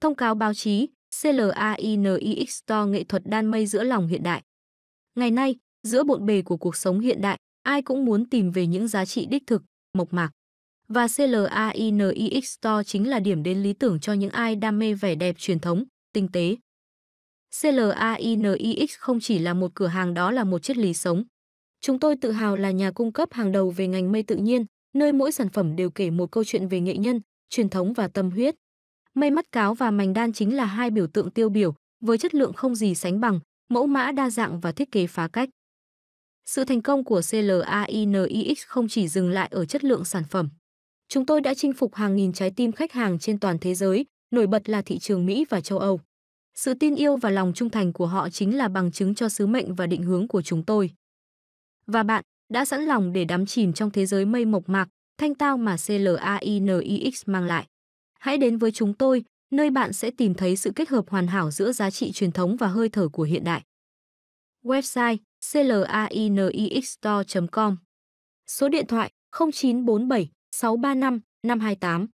Thông cáo báo chí CLAINIX Store nghệ thuật đan mây giữa lòng hiện đại. Ngày nay, giữa bộn bề của cuộc sống hiện đại, ai cũng muốn tìm về những giá trị đích thực, mộc mạc. Và CLAINIX Store chính là điểm đến lý tưởng cho những ai đam mê vẻ đẹp truyền thống, tinh tế. CLAINIX không chỉ là một cửa hàng đó là một triết lý sống. Chúng tôi tự hào là nhà cung cấp hàng đầu về ngành mây tự nhiên, nơi mỗi sản phẩm đều kể một câu chuyện về nghệ nhân, truyền thống và tâm huyết. Mây mắt cáo và mảnh đan chính là hai biểu tượng tiêu biểu, với chất lượng không gì sánh bằng, mẫu mã đa dạng và thiết kế phá cách. Sự thành công của CLAINIX không chỉ dừng lại ở chất lượng sản phẩm. Chúng tôi đã chinh phục hàng nghìn trái tim khách hàng trên toàn thế giới, nổi bật là thị trường Mỹ và châu Âu. Sự tin yêu và lòng trung thành của họ chính là bằng chứng cho sứ mệnh và định hướng của chúng tôi. Và bạn, đã sẵn lòng để đắm chìm trong thế giới mây mộc mạc, thanh tao mà CLAINIX mang lại. Hãy đến với chúng tôi, nơi bạn sẽ tìm thấy sự kết hợp hoàn hảo giữa giá trị truyền thống và hơi thở của hiện đại. Website clainixstore.com Số điện thoại 0947 635 528